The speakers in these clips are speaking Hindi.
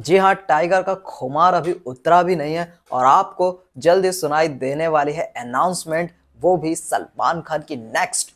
जी हाँ टाइगर का खुमार अभी उतरा भी नहीं है और आपको जल्दी सुनाई देने वाली है अनाउंसमेंट वो भी सलमान खान की नेक्स्ट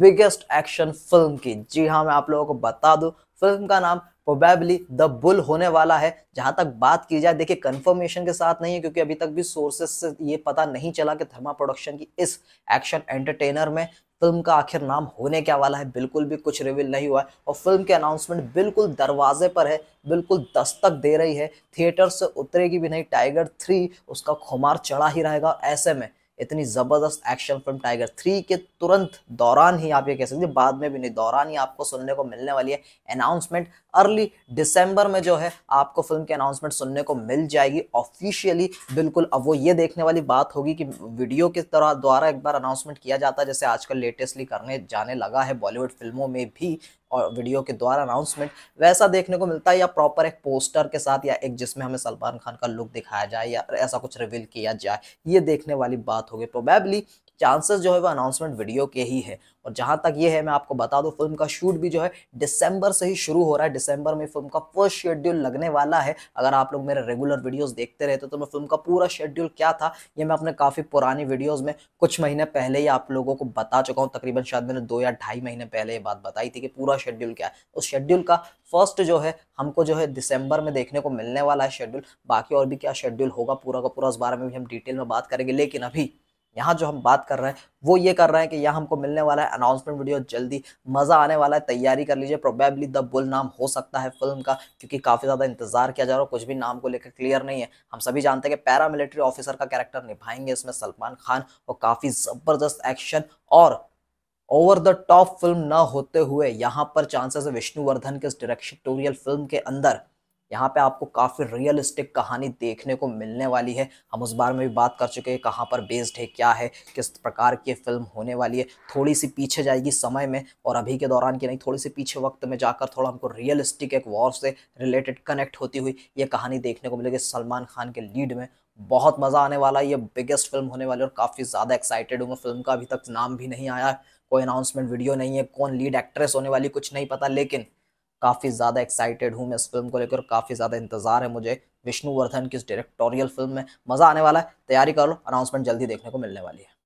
बिगेस्ट एक्शन फिल्म की जी हाँ मैं आप लोगों को बता दूं फिल्म का नाम प्रोबेबली द बुल होने वाला है जहां तक बात की जाए देखिए कंफर्मेशन के साथ नहीं है क्योंकि अभी तक भी सोर्सेस से ये पता नहीं चला कि थर्मा प्रोडक्शन की इस एक्शन एंटरटेनर में फिल्म का आखिर नाम होने क्या वाला है बिल्कुल भी कुछ रिवील नहीं हुआ है और फिल्म के अनाउंसमेंट बिल्कुल दरवाजे पर है बिल्कुल दस्तक दे रही है थिएटर से उतरेगी भी नहीं टाइगर थ्री उसका खुमार चढ़ा ही रहेगा ऐसे में इतनी ज़बरदस्त एक्शन फिल्म टाइगर थ्री के तुरंत दौरान ही आप ये कह सकते हैं बाद में भी नहीं दौरान ही आपको सुनने को मिलने वाली है अनाउंसमेंट अर्ली दिसंबर में जो है आपको फिल्म की अनाउंसमेंट सुनने को मिल जाएगी ऑफिशियली बिल्कुल अब वो ये देखने वाली बात होगी कि वीडियो के तरह द्वारा एक बार अनाउंसमेंट किया जाता है जैसे आजकल लेटेस्टली करने जाने लगा है बॉलीवुड फिल्मों में भी और वीडियो के द्वारा अनाउंसमेंट वैसा देखने को मिलता है या प्रॉपर एक पोस्टर के साथ या एक जिसमें हमें सलमान खान का लुक दिखाया जाए या ऐसा कुछ रिवील किया जाए ये देखने वाली बात होगी प्रोबेबली चांसेस जो है वो अनाउंसमेंट वीडियो के ही है और जहाँ तक ये है मैं आपको बता दूं फिल्म का शूट भी जो है दिसंबर से ही शुरू हो रहा है दिसंबर में फिल्म का फर्स्ट शेड्यूल लगने वाला है अगर आप लोग मेरे रेगुलर वीडियोस देखते रहते तो, तो मैं फिल्म का पूरा शेड्यूल क्या था ये मैं अपने काफ़ी पुरानी वीडियोज में कुछ महीने पहले ही आप लोगों को बता चुका हूँ तकरीबन शायद मैंने दो या ढाई महीने पहले ये बात बताई थी कि पूरा शेड्यूल क्या है उस तो शेड्यूल का फर्स्ट जो है हमको जो है दिसंबर में देखने को मिलने वाला है शेड्यूल बाकी और भी क्या शेड्यूल होगा पूरा का पूरा उस बारे में भी हम डिटेल में बात करेंगे लेकिन अभी यहाँ जो हम बात कर रहे हैं वो ये कर रहे हैं कि यहाँ हमको मिलने वाला है अनाउंसमेंट वीडियो जल्दी मज़ा आने वाला है तैयारी कर लीजिए प्रोबेबली द बुल नाम हो सकता है फिल्म का क्योंकि काफ़ी ज़्यादा इंतजार किया जा रहा है कुछ भी नाम को लेकर क्लियर नहीं है हम सभी जानते हैं कि पैरामिलिट्री ऑफिसर का कैरेक्टर निभाएंगे इसमें सलमान खान और काफ़ी ज़बरदस्त एक्शन और ओवर द टॉप फिल्म ना होते हुए यहाँ पर चांसेस विष्णुवर्धन के इस डायरेक्टोरियल फिल्म के अंदर यहाँ पे आपको काफ़ी रियलिस्टिक कहानी देखने को मिलने वाली है हम उस बारे में भी बात कर चुके हैं कहाँ पर बेस्ड है क्या है किस प्रकार की फिल्म होने वाली है थोड़ी सी पीछे जाएगी समय में और अभी के दौरान की नहीं थोड़ी सी पीछे वक्त में जाकर थोड़ा हमको रियलिस्टिक एक वॉर से रिलेटेड कनेक्ट होती हुई ये कहानी देखने को मिलेगी सलमान खान के लीड में बहुत मज़ा आने वाला है ये बिगेस्ट फिल्म होने वाली है और काफ़ी ज़्यादा एक्साइटेड हूँ मैं फिल्म का अभी तक नाम भी नहीं आया कोई अनाउंसमेंट वीडियो नहीं है कौन लीड एक्ट्रेस होने वाली कुछ नहीं पता लेकिन काफ़ी ज़्यादा एक्साइटेड हूँ मैं इस फिल्म को लेकर काफ़ी ज़्यादा इंतज़ार है मुझे विष्णुवर्धन की इस डायरेक्टोरियल फिल्म में मज़ा आने वाला है तैयारी कर लो अनाउंसमेंट जल्दी देखने को मिलने वाली है